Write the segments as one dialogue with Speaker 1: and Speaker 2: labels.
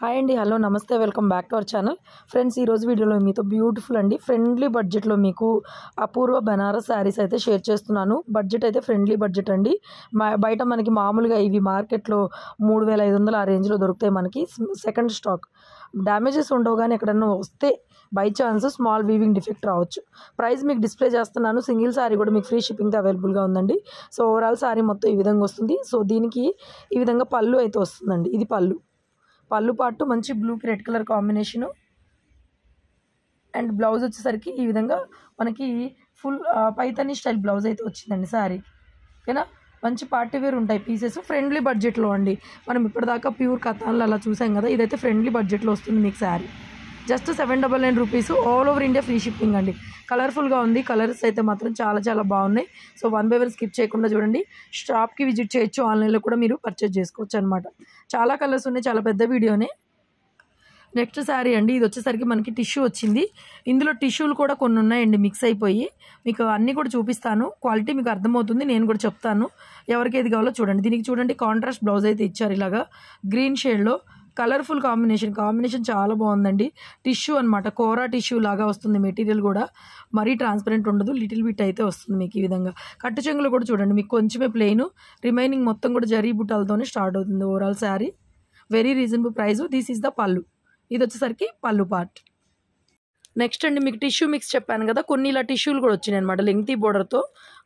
Speaker 1: hi అండి hello నమస్తే welcome back to our channel friends ఈరోజు వీడియోలో మీతో బ్యూటిఫుల్ అండి ఫ్రెండ్లీ బడ్జెట్లో మీకు అపూర్వ బెనారస్ శారీస్ అయితే షేర్ చేస్తున్నాను బడ్జెట్ అయితే ఫ్రెండ్లీ బడ్జెట్ అండి బయట మనకి మామూలుగా ఇవి మార్కెట్లో మూడు వేల ఐదు వందల ఆ రేంజ్లో దొరుకుతాయి మనకి సెకండ్ స్టాక్ డ్యామేజెస్ ఉండవు కానీ ఎక్కడన్నా వస్తే by chance small weaving defect రావచ్చు ప్రైస్ మీకు డిస్ప్లే చేస్తున్నాను సింగిల్ శారీ కూడా మీకు ఫ్రీ షిప్పింగ్తో అవైలబుల్గా ఉందండి సో ఓవరాల్ శారీ మొత్తం ఈ విధంగా వస్తుంది సో దీనికి ఈ విధంగా పళ్ళు అయితే వస్తుందండి ఇది పళ్ళు పళ్ళు పాటు మంచి బ్లూకి red colour combination and blouse వచ్చేసరికి ఈ విధంగా మనకి ఫుల్ పైతని స్టైల్ బ్లౌజ్ అయితే వచ్చిందండి సారీ ఓకేనా మంచి పార్టీ వేర్ ఉంటాయి పీసెస్ ఫ్రెండ్లీ బడ్జెట్లో అండి మనం ఇప్పటిదాకా ప్యూర్ కథాలు అలా చూసాం కదా ఇదైతే ఫ్రెండ్లీ బడ్జెట్లో వస్తుంది మీకు sari just seven double nine rupees all over India free shipping అండి కలర్ఫుల్గా ఉంది కలర్స్ అయితే మాత్రం చాలా చాలా బాగున్నాయి so one by one skip చేయకుండా చూడండి షాప్కి విజిట్ చేయొచ్చు ఆన్లైన్లో కూడా మీరు పర్చేజ్ చేసుకోవచ్చు అనమాట చాలా కలర్స్ ఉన్నాయి చాలా పెద్ద వీడియోనే నెక్స్ట్ శారీ అండి ఇది వచ్చేసరికి మనకి టిష్యూ వచ్చింది ఇందులో టిష్యూలు కూడా కొన్ని ఉన్నాయండి మిక్స్ అయిపోయి మీకు అన్నీ కూడా చూపిస్తాను క్వాలిటీ మీకు అర్థమవుతుంది నేను కూడా చెప్తాను ఎవరికి ఏది కావాలో చూడండి దీనికి చూడండి కాంట్రాస్ట్ బ్లౌజ్ అయితే ఇచ్చారు ఇలాగా గ్రీన్ షేడ్లో కలర్ఫుల్ కాంబినేషన్ కాంబినేషన్ చాలా బాగుందండి టిష్యూ అనమాట కోరా టిష్యూ లాగా వస్తుంది మెటీరియల్ కూడా మరీ ట్రాన్స్పరెంట్ ఉండదు లిటిల్ బిట్ అయితే వస్తుంది మీకు ఈ విధంగా కట్టు చెంగులు కూడా చూడండి మీకు కొంచెమే ప్లెయిన్ రిమైనింగ్ మొత్తం కూడా జరీ బుట్టాలతోనే స్టార్ట్ అవుతుంది overall sari very reasonable price this is the pallu ఇది వచ్చేసరికి పళ్ళు పార్ట్ నెక్స్ట్ అండి మీకు టిష్యూ మిక్స్ చెప్పాను కదా కొన్ని ఇలా టిష్యూలు కూడా వచ్చినాయి అనమాట లెంగ్తీ బోర్డర్తో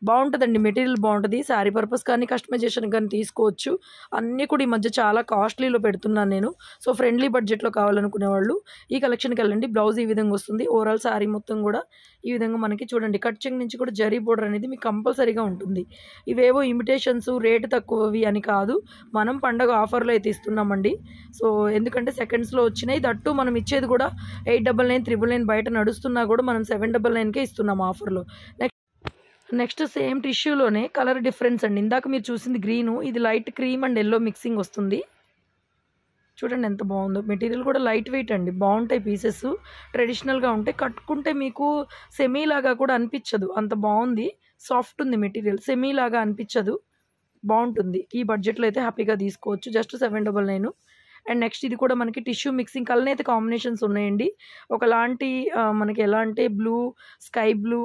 Speaker 1: బాగుంటుందండి మెటీరియల్ బాగుంటుంది శారీ పర్పస్ కానీ కస్టమైజేషన్ కానీ తీసుకోవచ్చు అన్నీ కూడా ఈ మధ్య చాలా కాస్ట్లీలో పెడుతున్నాను నేను సో ఫ్రెండ్లీ బడ్జెట్లో కావాలనుకునే వాళ్ళు ఈ కలెక్షన్కి వెళ్ళండి బ్లౌజ్ ఈ విధంగా వస్తుంది ఓవరాల్ శారీ మొత్తం కూడా ఈ విధంగా మనకి చూడండి కట్చింగ్ నుంచి కూడా జరీ బోర్డర్ అనేది మీకు కంపల్సరీగా ఉంటుంది ఇవేవో ఇమిటేషన్స్ రేటు తక్కువవి అని కాదు మనం పండగ ఆఫర్లో అయితే ఇస్తున్నామండి సో ఎందుకంటే సెకండ్స్లో వచ్చినాయి దట్టు మనం ఇచ్చేది కూడా eight double nine triple nine బయట నడుస్తున్నా కూడా మనం సెవెన్ డబల్ నైన్కే ఇస్తున్నాం ఆఫర్లో నెక్స్ట్ నెక్స్ట్ సేమ్ టిష్యూలోనే కలర్ డిఫరెన్స్ అండి ఇందాక మీరు చూసింది గ్రీను ఇది light cream and yellow mixing వస్తుంది చూడండి ఎంత బాగుందో మెటీరియల్ కూడా లైట్ వెయిట్ అండి బాగుంటాయి పీసెస్ ట్రెడిషనల్గా ఉంటాయి కట్టుకుంటే మీకు సెమీలాగా కూడా అనిపించదు అంత బాగుంది సాఫ్ట్ ఉంది మెటీరియల్ సెమీలాగా అనిపించదు బాగుంటుంది ఈ బడ్జెట్లో అయితే హ్యాపీగా తీసుకోవచ్చు just seven double nine and next ఇది కూడా మనకి టిష్యూ మిక్సింగ్ కలర్ అయితే కాంబినేషన్స్ ఉన్నాయండి ఒకలాంటి మనకి ఎలా అంటే బ్లూ స్కై బ్లూ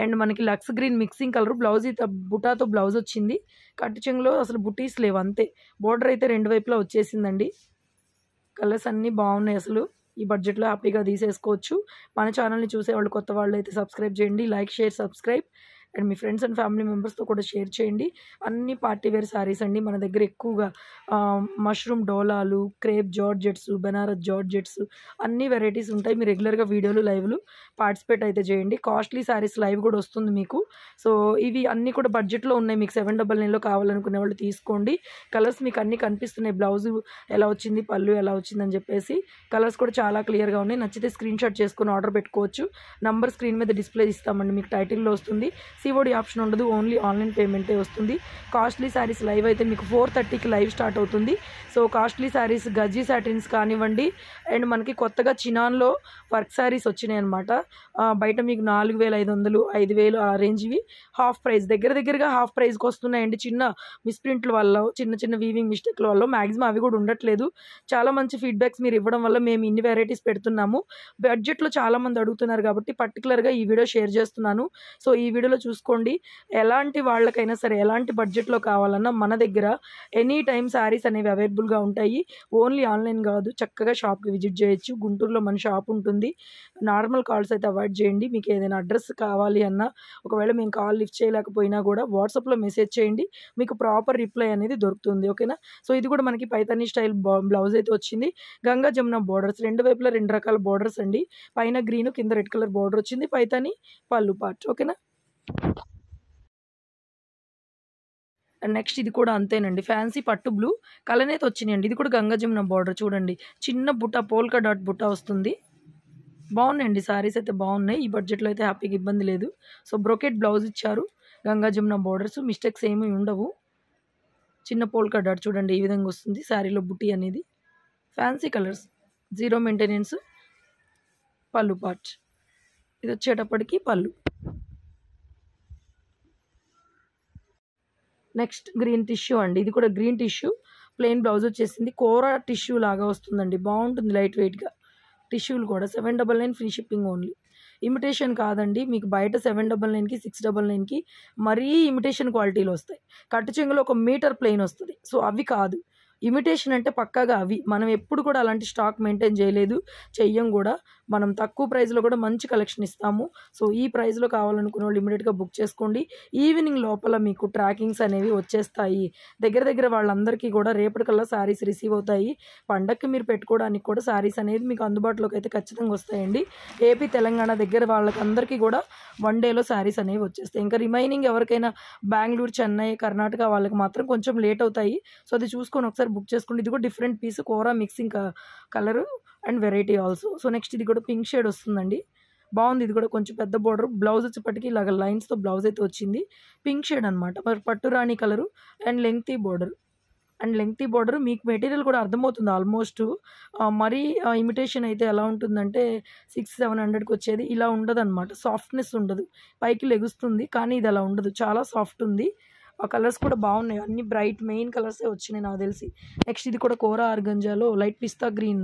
Speaker 1: అండ్ మనకి lux green mixing colour blouse బుటాతో బ్లౌజ్ వచ్చింది కట్టు చెంగులో అసలు బుటీస్ లేవు అంతే బోర్డర్ అయితే రెండు వైపులా వచ్చేసిందండి కలర్స్ అన్నీ బాగున్నాయి అసలు ఈ బడ్జెట్లో హ్యాపీగా తీసేసుకోవచ్చు మన ఛానల్ని చూసే వాళ్ళు కొత్త వాళ్ళు అయితే సబ్స్క్రైబ్ చేయండి లైక్ షేర్ సబ్స్క్రైబ్ అండ్ మీ ఫ్రెండ్స్ అండ్ ఫ్యామిలీ మెంబర్స్తో కూడా షేర్ చేయండి అన్ని పార్టీ వేర్ శారీస్ అండి మన దగ్గర ఎక్కువగా మష్రూమ్ డోలాలు క్రేప్ జార్జెట్స్ బెనారస్ జార్జెట్స్ అన్ని వెరైటీస్ ఉంటాయి మీరు రెగ్యులర్గా వీడియోలు లైవ్లు పార్టిసిపేట్ అయితే చేయండి కాస్ట్లీ శారీస్ లైవ్ కూడా వస్తుంది మీకు సో ఇవి అన్నీ కూడా బడ్జెట్లో ఉన్నాయి మీకు సెవెన్ డబల్ నైన్లో కావాలనుకునే వాళ్ళు తీసుకోండి కలర్స్ మీకు అన్నీ కనిపిస్తున్నాయి బ్లౌజ్ ఎలా వచ్చింది పళ్ళు ఎలా వచ్చిందని చెప్పేసి కలర్స్ కూడా చాలా క్లియర్గా ఉన్నాయి నచ్చితే స్క్రీన్ షాట్ చేసుకుని ఆర్డర్ పెట్టుకోవచ్చు నంబర్ స్క్రీన్ మీద డిస్ప్లే ఇస్తామండి మీకు టైటిల్లో వస్తుంది సిఓడి ఆప్షన్ ఉండదు ఓన్లీ ఆన్లైన్ పేమెంటే వస్తుంది కాస్ట్లీ శారీస్ లైవ్ అయితే మీకు ఫోర్ థర్టీకి లైవ్ స్టార్ట్ అవుతుంది సో కాస్ట్లీ శారీస్ గజ్జీ శాటిన్స్ కానివ్వండి అండ్ మనకి కొత్తగా చినాన్లో వర్క్ శారీస్ వచ్చినాయి అనమాట బయట మీకు నాలుగు వేల ఐదు వందలు ఐదు వేలు ఆ రేంజ్వి హాఫ్ ప్రైస్ దగ్గర దగ్గరగా హాఫ్ ప్రైస్కి వస్తున్నాయండి చిన్న మిస్ప్రింట్ల వల్ల చిన్న చిన్న వీవింగ్ మిస్టేక్ల వల్ల మ్యాక్సిమం అవి కూడా ఉండట్లేదు చాలా మంచి ఫీడ్బ్యాక్స్ మీరు ఇవ్వడం వల్ల మేము ఇన్ని వెరైటీస్ పెడుతున్నాము బడ్జెట్లో చాలామంది అడుగుతున్నారు కాబట్టి పర్టికులర్గా ఈ వీడియో షేర్ చేస్తున్నాను సో ఈ వీడియోలో చూసుకోండి ఎలాంటి వాళ్ళకైనా సరే ఎలాంటి బడ్జెట్లో కావాలన్నా మన దగ్గర ఎనీ టైం శారీస్ అనేవి అవైలబుల్గా ఉంటాయి ఓన్లీ ఆన్లైన్ కాదు చక్కగా షాప్కి విజిట్ చేయొచ్చు గుంటూరులో మన షాప్ ఉంటుంది నార్మల్ కాల్స్ అయితే అవాయిడ్ చేయండి మీకు ఏదైనా అడ్రస్ కావాలి అన్నా ఒకవేళ మేము కాల్ లిఫ్ట్ చేయలేకపోయినా కూడా వాట్సాప్లో మెసేజ్ చేయండి మీకు ప్రాపర్ రిప్లై అనేది దొరుకుతుంది ఓకేనా సో ఇది కూడా మనకి పైతానీ స్టైల్ బ్లౌజ్ అయితే వచ్చింది గంగా జమున బార్డర్స్ రెండు వైపులా రెండు రకాల బార్డర్స్ అండి పైన గ్రీన్ కింద రెడ్ కలర్ బార్డర్ వచ్చింది పైతాని పళ్ళు పార్ట్ ఓకేనా నెక్స్ట్ ఇది కూడా అంతేనండి ఫ్యాన్సీ పట్టు బ్లూ కలనేత వచ్చినాయండి ఇది కూడా గంగా జమున బార్డర్ చూడండి చిన్న బుట్ట పోల్కా డాట్ బుట్ట వస్తుంది బాగున్నాయండి సారీస్ అయితే బాగున్నాయి ఈ బడ్జెట్లో అయితే హ్యాపీగా ఇబ్బంది లేదు సో బ్రోకెట్ బ్లౌజ్ ఇచ్చారు గంగా జమున బార్డర్స్ మిస్టేక్స్ ఏమీ ఉండవు చిన్న పోల్కా డాట్ చూడండి ఈ విధంగా వస్తుంది శారీలో బుట్టి అనేది fancy colours zero maintenance pallu part ఇది వచ్చేటప్పటికి పళ్ళు నెక్స్ట్ గ్రీన్ టిష్యూ అండి ఇది కూడా గ్రీన్ టిష్యూ ప్లెయిన్ బ్లౌజ్ వచ్చేసింది కూర టిష్యూ లాగా వస్తుందండి బాగుంటుంది లైట్ వెయిట్గా టిష్యూలు కూడా seven double nine free shipping only imitation కాదండి మీకు బయట సెవెన్ డబల్ నైన్కి సిక్స్ డబల్ నైన్కి మరీ ఇమిటేషన్ క్వాలిటీలు వస్తాయి కట్టు చెంగులో ఒక మీటర్ ప్లెయిన్ వస్తుంది సో అవి కాదు ఇమిటేషన్ అంటే పక్కాగా అవి మనం ఎప్పుడు కూడా అలాంటి స్టాక్ మెయింటైన్ చేయలేదు చెయ్యం కూడా మనం తక్కువ ప్రైస్లో కూడా మంచి కలెక్షన్ ఇస్తాము సో ఈ ప్రైస్లో కావాలనుకున్న వాళ్ళు ఇమీడియట్గా బుక్ చేసుకోండి ఈవినింగ్ లోపల మీకు ట్రాకింగ్స్ అనేవి వచ్చేస్తాయి దగ్గర దగ్గర వాళ్ళందరికీ కూడా రేపటికల్లా శారీస్ రిసీవ్ అవుతాయి పండక్కి మీరు పెట్టుకోవడానికి కూడా శారీస్ అనేది మీకు అందుబాటులోకి అయితే ఖచ్చితంగా వస్తాయండి ఏపీ తెలంగాణ దగ్గర వాళ్ళకందరికీ కూడా వన్ డేలో శారీస్ అనేవి వచ్చేస్తాయి ఇంకా రిమైనింగ్ ఎవరికైనా బెంగళూరు చెన్నై కర్ణాటక వాళ్ళకి మాత్రం కొంచెం లేట్ అవుతాయి సో అది చూసుకొని ఒకసారి బుక్ చేసుకోండి ఇది కూడా డిఫరెంట్ పీస్ కూర mixing colour and variety also so next ఇది కూడా పింక్ షేడ్ వస్తుందండి బాగుంది ఇది కూడా కొంచెం పెద్ద బోర్డర్ బ్లౌజ్ వచ్చేప్పటికి ఇలాగ లైన్స్తో బ్లౌజ్ అయితే వచ్చింది పింక్ షేడ్ అనమాట మరి పట్టు రాణి కలరు అండ్ lengthy border and lengthy border మీకు మెటీరియల్ కూడా అర్థమవుతుంది ఆల్మోస్ట్ మరీ ఇమిటేషన్ అయితే ఎలా ఉంటుందంటే సిక్స్ సెవెన్ హండ్రెడ్కి వచ్చేది ఇలా ఉండదు అనమాట సాఫ్ట్నెస్ ఉండదు పైకి లెగుస్తుంది కానీ ఇది అలా ఉండదు చాలా సాఫ్ట్ ఉంది ఆ కలర్స్ కూడా బాగున్నాయి అన్ని బ్రైట్ మెయిన్ కలర్సే వచ్చినాయి నాకు తెలిసి నెక్స్ట్ ఇది కూడా కోరా ఆర్గంజాలో light pista green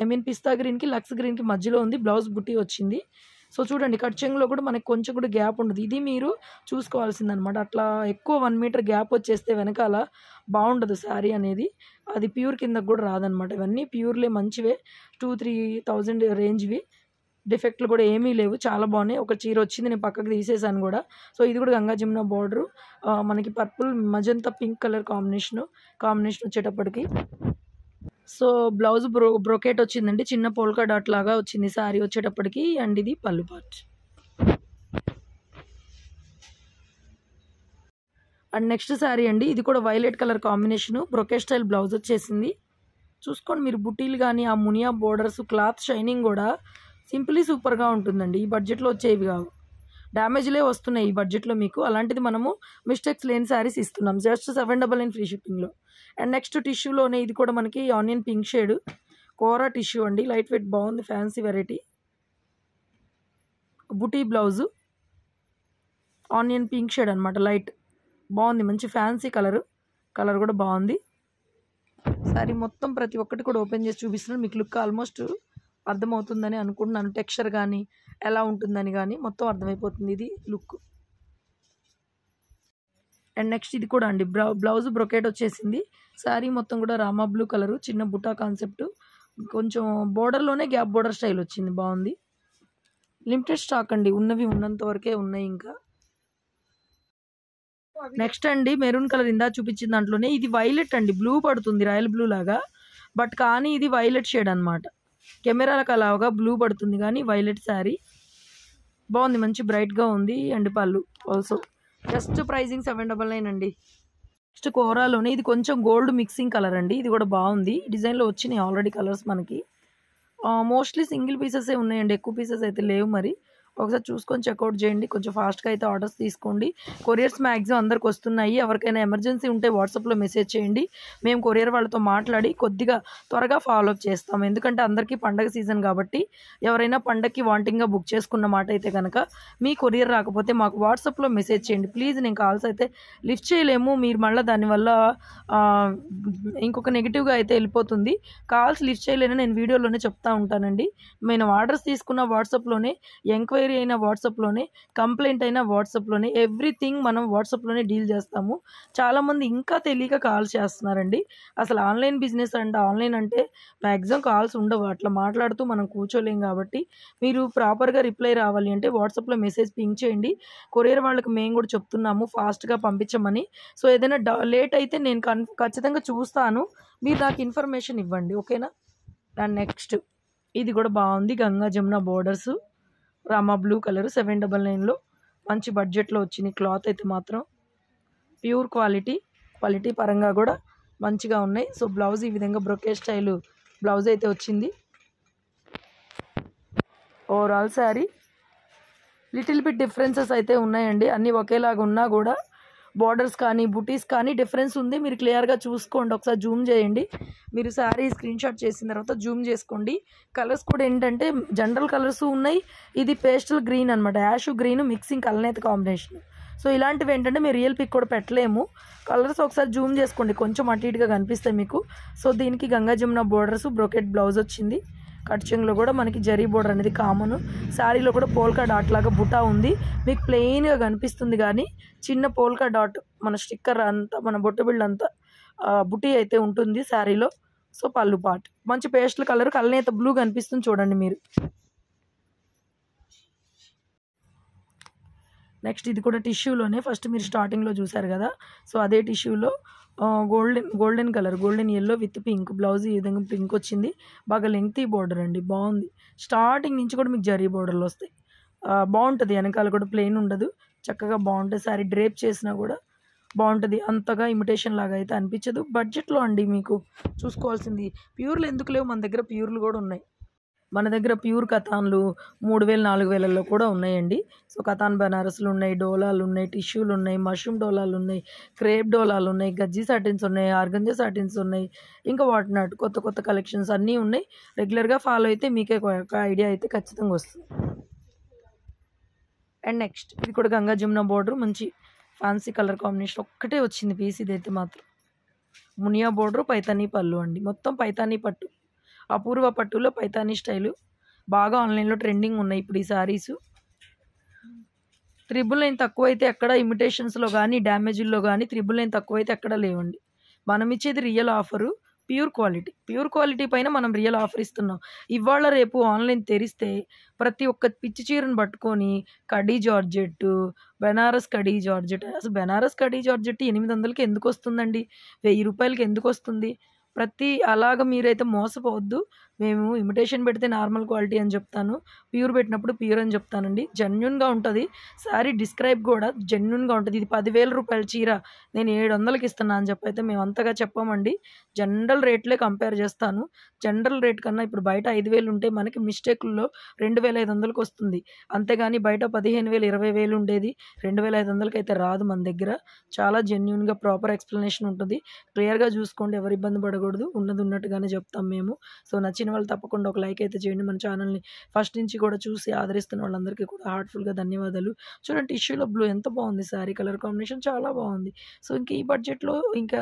Speaker 1: I mean pista గ్రీన్కి లక్స్ గ్రీన్కి మధ్యలో ఉంది బ్లౌజ్ బుట్టి వచ్చింది సో చూడండి కట్చింగ్లో కూడా మనకి కొంచెం కూడా గ్యాప్ ఉండదు ఇది మీరు చూసుకోవాల్సిందనమాట అట్లా ఎక్కువ వన్ మీటర్ గ్యాప్ వచ్చేస్తే వెనకాల బాగుండదు శారీ అనేది అది ప్యూర్ కింద కూడా రాదనమాట ఇవన్నీ ప్యూర్లే మంచివే టూ త్రీ థౌజండ్ రేంజ్వి డిఫెక్ట్లు కూడా ఏమీ లేవు చాలా బాగున్నాయి ఒక చీర వచ్చింది నేను పక్కకు తీసేసాను కూడా సో ఇది కూడా గంగా జమున బార్డరు మనకి purple magenta pink colour combination combination వచ్చేటప్పటికి సో బ్లౌజ్ బ్రో బ్రొకెట్ వచ్చిందండి చిన్న పోల్కా డాట్ లాగా వచ్చింది శారీ వచ్చేటప్పటికి అండ్ ఇది పళ్ళు పార్ట్ అండ్ నెక్స్ట్ శారీ అండి ఇది కూడా violet colour combination brocade style blouse వచ్చేసింది చూసుకోండి మీరు బుటీలు కానీ ఆ మునియా బోర్డర్స్ క్లాత్ షైనింగ్ కూడా సింపుల్లీ సూపర్గా ఉంటుందండి ఈ బడ్జెట్లో వచ్చేవి కావు డ్యామేజ్లే వస్తున్నాయి ఈ బడ్జెట్లో మీకు అలాంటిది మనము మిస్టేక్స్ లేని శారీస్ ఇస్తున్నాం జస్ట్ సెవెన్ డబల్ నైన్ ఫ్రీ షిప్పింగ్లో అండ్ నెక్స్ట్ టిష్యూలోనే ఇది కూడా మనకి ఆనియన్ పింక్ షేడ్ కోరా టిష్యూ అండి లైట్ వెయిట్ బాగుంది ఫ్యాన్సీ వెరైటీ బుటీ బ్లౌజు ఆనియన్ పింక్ షేడ్ అనమాట లైట్ బాగుంది మంచి ఫ్యాన్సీ కలరు కలర్ కూడా బాగుంది సారీ మొత్తం ప్రతి ఒక్కటి కూడా ఓపెన్ చేసి చూపిస్తున్నాను మీకు లుక్ ఆల్మోస్ట్ అర్థమవుతుందని అనుకుంటున్నాను టెక్స్చర్ కానీ ఎలా ఉంటుందని కానీ మొత్తం అర్థమైపోతుంది ఇది లుక్ అండ్ నెక్స్ట్ ఇది కూడా అండి బ్రౌ బ్లౌజ్ బ్రొకేట్ వచ్చేసింది శారీ మొత్తం కూడా రామా బ్లూ కలరు చిన్న బుటా కాన్సెప్ట్ కొంచెం బోర్డర్లోనే గ్యాప్ బోర్డర్ స్టైల్ వచ్చింది బాగుంది లిమిటెడ్ స్టాక్ అండి ఉన్నవి ఉన్నంత వరకే ఉన్నాయి ఇంకా నెక్స్ట్ అండి మెరూన్ కలర్ ఇందా చూపించిన దాంట్లోనే ఇది వైలెట్ అండి బ్లూ పడుతుంది రాయల్ బ్లూ లాగా బట్ కానీ ఇది వైలెట్ షేడ్ అనమాట కెమెరాలకు అలాగా బ్లూ పడుతుంది కానీ వైలెట్ శారీ బాగుంది మంచి బ్రైట్గా ఉంది అండ్ పళ్ళు also just pricing seven double nine అండి నెక్స్ట్ కోరాలోనే ఇది కొంచెం గోల్డ్ మిక్సింగ్ కలర్ అండి ఇది కూడా బాగుంది డిజైన్లో వచ్చినాయి ఆల్రెడీ కలర్స్ మనకి మోస్ట్లీ సింగిల్ పీసెసే ఉన్నాయండి ఎక్కువ పీసెస్ అయితే లేవు మరి ఒకసారి చూసుకొని చెక్అవుట్ చేయండి కొంచెం ఫాస్ట్గా అయితే ఆర్డర్స్ తీసుకోండి కొరియర్స్ మ్యాక్సిమం అందరికి వస్తున్నాయి ఎవరికైనా ఎమర్జెన్సీ ఉంటే వాట్సాప్లో మెసేజ్ చేయండి మేము కొరియర్ వాళ్ళతో మాట్లాడి కొద్దిగా త్వరగా ఫాలో అప్ చేస్తాం ఎందుకంటే అందరికీ పండగ సీజన్ కాబట్టి ఎవరైనా పండగకి వాంటింగ్గా బుక్ చేసుకున్న మాట అయితే కనుక మీ కొరియర్ రాకపోతే మాకు వాట్సాప్లో మెసేజ్ చేయండి ప్లీజ్ నేను కాల్స్ అయితే లిఫ్ట్ చేయలేము మీరు మళ్ళీ దానివల్ల ఇంకొక నెగిటివ్గా అయితే వెళ్ళిపోతుంది కాల్స్ లిఫ్ట్ చేయలేని నేను వీడియోలోనే చెప్తా ఉంటానండి నేను ఆర్డర్స్ తీసుకున్న వాట్సాప్లోనే ఎంక్వైరీ ఎంక్వైరీ అయినా వాట్సాప్లోనే కంప్లైంట్ అయిన వాట్సాప్లోనే ఎవ్రీథింగ్ మనం వాట్సాప్లోనే డీల్ చేస్తాము చాలామంది ఇంకా తెలియక కాల్స్ చేస్తున్నారండి అసలు ఆన్లైన్ బిజినెస్ అంటే ఆన్లైన్ అంటే మ్యాక్సిమం కాల్స్ ఉండవు అట్లా మాట్లాడుతూ మనం కూర్చోలేం కాబట్టి మీరు ప్రాపర్గా రిప్లై రావాలి అంటే వాట్సాప్లో మెసేజ్ పింక్ చేయండి కొరియర్ వాళ్ళకి మేము కూడా చెప్తున్నాము ఫాస్ట్గా పంపించమని సో ఏదైనా లేట్ అయితే నేను కన్ ఖచ్చితంగా చూస్తాను మీరు నాకు ఇన్ఫర్మేషన్ ఇవ్వండి ఓకేనా అండ్ నెక్స్ట్ ఇది కూడా బాగుంది గంగా జమున బోర్డర్సు రామా బ్లూ కలర్ సెవెన్ డబల్ నైన్లో మంచి బడ్జెట్లో వచ్చింది క్లాత్ అయితే మాత్రం ప్యూర్ క్వాలిటీ క్వాలిటీ పరంగా కూడా మంచిగా ఉన్నాయి సో బ్లౌజ్ ఈ విధంగా బ్రొకే స్టైల్ బ్లౌజ్ అయితే వచ్చింది overall sari little bit differences అయితే ఉన్నాయండి అన్నీ ఒకేలాగా ఉన్నా కూడా బార్డర్స్ కానీ బుటీస్ కానీ డిఫరెన్స్ ఉంది మీరు క్లియర్గా చూసుకోండి ఒకసారి జూమ్ చేయండి మీరు శారీ స్క్రీన్ షాట్ చేసిన తర్వాత జూమ్ చేసుకోండి కలర్స్ కూడా ఏంటంటే జనరల్ కలర్స్ ఉన్నాయి ఇది పేస్టల్ గ్రీన్ అనమాట యాష్ గ్రీన్ మిక్సింగ్ కలనేత కాంబినేషన్ సో ఇలాంటివి ఏంటంటే మీరు రియల్ పిక్ కూడా పెట్టలేము కలర్స్ ఒకసారి జూమ్ చేసుకోండి కొంచెం అటు ఇటుగా కనిపిస్తాయి మీకు సో దీనికి Ganga Jamuna borders brocade blouse వచ్చింది కట్చింగ్లో కూడా మనకి జరీ బోర్డర్ అనేది కామన్ శారీలో కూడా పోల్కా డాట్ లాగా బుటా ఉంది మీకు ప్లెయిన్గా కనిపిస్తుంది కానీ చిన్న పోల్కా డాట్ మన స్టిక్కర్ అంతా మన బొట్ట బిళ్ళ అంతా బుటీ అయితే ఉంటుంది శారీలో సో పళ్ళు పాట్ మంచి పేస్ట్ల కలర్ కళ్ళనేత బ్లూ కనిపిస్తుంది చూడండి మీరు నెక్స్ట్ ఇది కూడా టిష్యూలోనే ఫస్ట్ మీరు స్టార్టింగ్లో చూసారు కదా సో అదే టిష్యూలో golden golden colour golden yellow with pink blouse ఈ విధంగా పింక్ వచ్చింది బాగా లెంగ్తీ బార్డర్ అండి బాగుంది స్టార్టింగ్ నుంచి కూడా మీకు జరీ బార్డర్లు వస్తాయి బాగుంటుంది వెనకాల కూడా ప్లెయిన్ ఉండదు చక్కగా బాగుంటుంది సారీ డ్రేప్ చేసినా కూడా బాగుంటుంది అంతగా ఇమిటేషన్ లాగా అయితే అనిపించదు బడ్జెట్లో అండి మీకు చూసుకోవాల్సింది ప్యూర్లు ఎందుకు లేవు మన దగ్గర ప్యూర్లు కూడా ఉన్నాయి మన దగ్గర ప్యూర్ కథాన్లు మూడు వేలు నాలుగు వేలలో కూడా ఉన్నాయండి సో కథాన్ బెనారస్లు ఉన్నాయి డోలాలు ఉన్నాయి టిష్యూలు ఉన్నాయి మష్రూమ్ డోలాలు ఉన్నాయి క్రేప్ డోలాలు ఉన్నాయి గజ్జి సాటిన్స్ ఉన్నాయి ఆర్గంజ సాటిన్స్ ఉన్నాయి ఇంకా వాటి నాటు కొత్త కొత్త కలెక్షన్స్ అన్నీ ఉన్నాయి రెగ్యులర్గా ఫాలో అయితే మీకే ఒక ఐడియా అయితే ఖచ్చితంగా వస్తుంది అండ్ నెక్స్ట్ ఇది కూడా గంగా జమున బోర్డర్ మంచి ఫ్యాన్సీ కలర్ కాంబినేషన్ ఒక్కటే వచ్చింది పీస్ ఇదైతే మాత్రం మునియా బోర్డర్ పైతానీ పళ్ళు అండి మొత్తం పైతానీ పట్టు అపూర్వ పట్టులో పైతానీ స్టైలు బాగా ఆన్లైన్లో ట్రెండింగ్ ఉన్నాయి ఇప్పుడు ఈ శారీస్ త్రిబుల్ లైన్ తక్కువైతే ఎక్కడ ఇమిటేషన్స్లో కానీ డ్యామేజ్ల్లో కానీ త్రిబుల్ లైన్ తక్కువ అయితే ఎక్కడ లేవండి మనం ఇచ్చేది real offer pure quality pure quality పైన మనం రియల్ ఆఫర్ ఇస్తున్నాం ఇవాళ రేపు ఆన్లైన్ తెరిస్తే ప్రతి ఒక్క పిచ్చి చీరను పట్టుకొని కడీ జార్జెట్ బెనారస్ కడీ జార్జెట్ అసలు బెనారస్ కడీ జార్జెట్ ఎనిమిది వందలకి ఎందుకు వస్తుందండి వెయ్యి రూపాయలకి ఎందుకు వస్తుంది ప్రతి అలాగ మీరైతే మోసపోవద్దు మేము ఇమిటేషన్ పెడితే నార్మల్ క్వాలిటీ అని చెప్తాను ప్యూర్ పెట్టినప్పుడు ప్యూర్ అని చెప్తానండి జెన్యున్గా ఉంటుంది సారీ డిస్క్రైబ్ కూడా జెన్యున్గా ఉంటుంది ఇది పదివేల రూపాయల చీర నేను ఏడు వందలకి ఇస్తున్నా అని చెప్పి అయితే మేము అంతగా చెప్పామండి జనరల్ రేట్లే కంపేర్ చేస్తాను జనరల్ రేట్ కన్నా ఇప్పుడు బయట ఐదు వేలు ఉంటే మనకి మిస్టేక్లో రెండు వేల ఐదు వందలకు వస్తుంది అంతేగాని బయట పదిహేను వేలు ఇరవై వేలు ఉండేది రెండు వేల ఐదు వందలకి అయితే రాదు మన దగ్గర చాలా జెన్యున్గా ప్రాపర్ ఎక్స్ప్లెనేషన్ ఉంటుంది క్లియర్గా చూసుకోండి ఎవరు ఇబ్బంది పడకూడదు ఉన్నది ఉన్నట్టుగానే చెప్తాం మేము సో నచ్చిన నచ్చిన వాళ్ళు తప్పకుండా ఒక లైక్ అయితే చేయండి మన ఛానల్ని ఫస్ట్ నుంచి కూడా చూసి ఆదరిస్తున్న వాళ్ళందరికీ కూడా హార్ట్ఫుల్గా ధన్యవాదాలు చూడండి టిష్యూలో బ్లూ ఎంత బాగుంది సారీ కలర్ కాంబినేషన్ చాలా బాగుంది సో ఇంక ఈ బడ్జెట్లో ఇంకా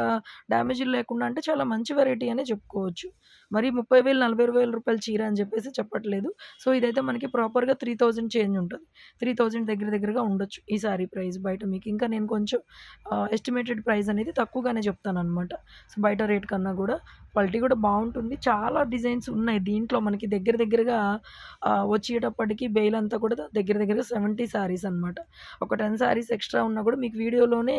Speaker 1: డ్యామేజ్ లేకుండా అంటే చాలా మంచి వెరైటీ అనే చెప్పుకోవచ్చు మరి ముప్పై వేలు నలభై వేల రూపాయలు చీర అని చెప్పేసి చెప్పట్లేదు సో ఇదైతే మనకి ప్రాపర్గా త్రీ థౌజండ్ చేంజ్ ఉంటుంది త్రీ థౌజండ్ దగ్గర దగ్గరగా ఉండొచ్చు ఈ సారీ ప్రైస్ బయట మీకు ఇంకా నేను కొంచెం ఎస్టిమేటెడ్ ప్రైస్ అనేది తక్కువగానే చెప్తాను అనమాట సో బయట రేట్ కన్నా కూడా క్వాలిటీ కూడా బాగుంటుంది చాలా డిజైన్స్ ఉన్నాయి దీంట్లో మనకి దగ్గర దగ్గరగా వచ్చేటప్పటికి బెయిల్ అంతా కూడా దగ్గర దగ్గరగా సెవెంటీ శారీస్ అనమాట ఒక టెన్ శారీస్ ఎక్స్ట్రా ఉన్నా కూడా మీకు వీడియోలోనే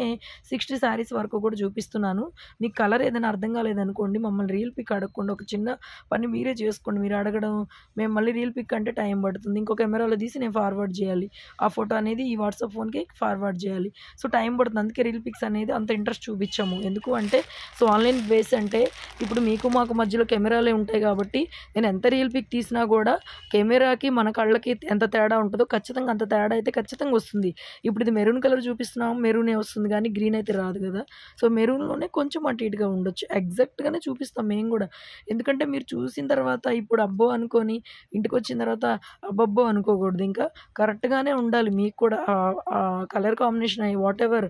Speaker 1: సిక్స్టీ శారీస్ వరకు కూడా చూపిస్తున్నాను మీకు కలర్ ఏదైనా అర్థం కాలేదనుకోండి మమ్మల్ని రీల్ పిక్ అడగకుండా ఒక చిన్న పని మీరే చేసుకోండి మీరు అడగడం మేము మళ్ళీ రీల్ పిక్ అంటే టైం పడుతుంది ఇంకో కెమెరాలో తీసి నేను ఫార్వర్డ్ చేయాలి ఆ ఫోటో అనేది ఈ వాట్సాప్ ఫోన్కి ఫార్వర్డ్ చేయాలి సో టైం పడుతుంది అందుకే రీల్ పిక్స్ అనేది అంత ఇంట్రెస్ట్ చూపించాము ఎందుకు అంటే సో ఆన్లైన్ బేస్ అంటే ఇప్పుడు మీకు మాకు మధ్యలో కెమెరాలే ఉంటాయి కాబట్టి నేను ఎంత రియల్ పిక్ తీసినా కూడా కెమెరాకి మన కళ్ళకి ఎంత తేడా ఉంటుందో ఖచ్చితంగా అంత తేడా అయితే ఖచ్చితంగా వస్తుంది ఇప్పుడు ఇది మెరూన్ కలర్ చూపిస్తున్నాం మెరూనే వస్తుంది కానీ గ్రీన్ అయితే రాదు కదా సో మెరూన్లోనే కొంచెం అటు ఇటుగా ఉండొచ్చు ఎగ్జాక్ట్గానే చూపిస్తాం మేము కూడా ఎందుకంటే మీరు చూసిన తర్వాత ఇప్పుడు అబ్బో అనుకొని ఇంటికి వచ్చిన తర్వాత అబ్బబ్బో అనుకోకూడదు ఇంకా కరెక్ట్గానే ఉండాలి మీకు కూడా కలర్ కాంబినేషన్ అయ్యి వాట్ ఎవర్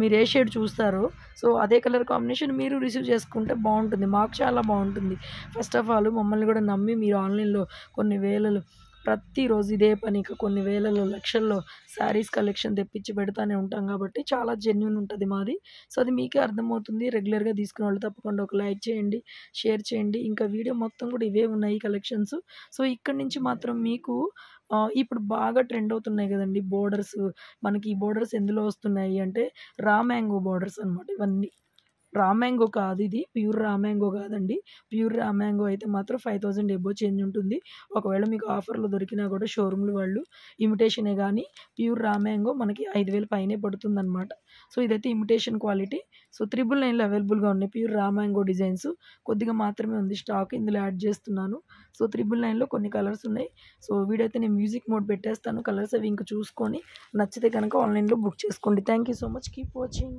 Speaker 1: మీరు ఏ షేడ్ చూస్తారో సో అదే కలర్ కాంబినేషన్ మీరు రిసీవ్ చేసుకుంటే బాగుంటుంది మాకు చాలా బాగుంటుంది ఫస్ట్ ఆఫ్ ఆల్ చేశాడు మమ్మల్ని కూడా నమ్మి మీరు ఆన్లైన్లో కొన్ని వేలలు ప్రతిరోజు ఇదే పని కొన్ని వేలలో లక్షల్లో శారీస్ కలెక్షన్ తెప్పించి పెడతానే ఉంటాం కాబట్టి చాలా జెన్యున్ ఉంటుంది మాది సో అది మీకే అర్థమవుతుంది రెగ్యులర్గా తీసుకునే వాళ్ళు తప్పకుండా ఒక లైక్ చేయండి షేర్ చేయండి ఇంకా వీడియో మొత్తం కూడా ఇవే ఉన్నాయి కలెక్షన్స్ సో ఇక్కడి నుంచి మాత్రం మీకు ఇప్పుడు బాగా ట్రెండ్ అవుతున్నాయి కదండి బోర్డర్స్ మనకి ఈ బోర్డర్స్ ఎందులో వస్తున్నాయి అంటే రా మ్యాంగో బోర్డర్స్ అనమాట ఇవన్నీ రామ్యాంగో కాదు ఇది ప్యూర్ రామ్యాంగో కాదండి ప్యూర్ రామ్యాంగో అయితే మాత్రం ఫైవ్ థౌజండ్ ఎబో చేంజ్ ఉంటుంది ఒకవేళ మీకు ఆఫర్లో దొరికినా కూడా షోరూమ్లు వాళ్ళు ఇమిటేషనే కానీ ప్యూర్ రామ్యాంగో మనకి ఐదు వేలు పైనే పడుతుందన్నమాట సో ఇదైతే ఇమిటేషన్ క్వాలిటీ సో త్రిబుల్ నైన్లో అవైలబుల్గా ఉన్నాయి ప్యూర్ రామ్యాంగో డిజైన్స్ కొద్దిగా మాత్రమే ఉంది స్టాక్ ఇందులో యాడ్ చేస్తున్నాను సో త్రిబుల్ నైన్లో కొన్ని కలర్స్ ఉన్నాయి సో వీడైతే నేను మ్యూజిక్ మోడ్ పెట్టేస్తాను కలర్స్ అవి ఇంక చూసుకొని నచ్చితే కనుక ఆన్లైన్లో బుక్ చేసుకోండి thank you so much keep watching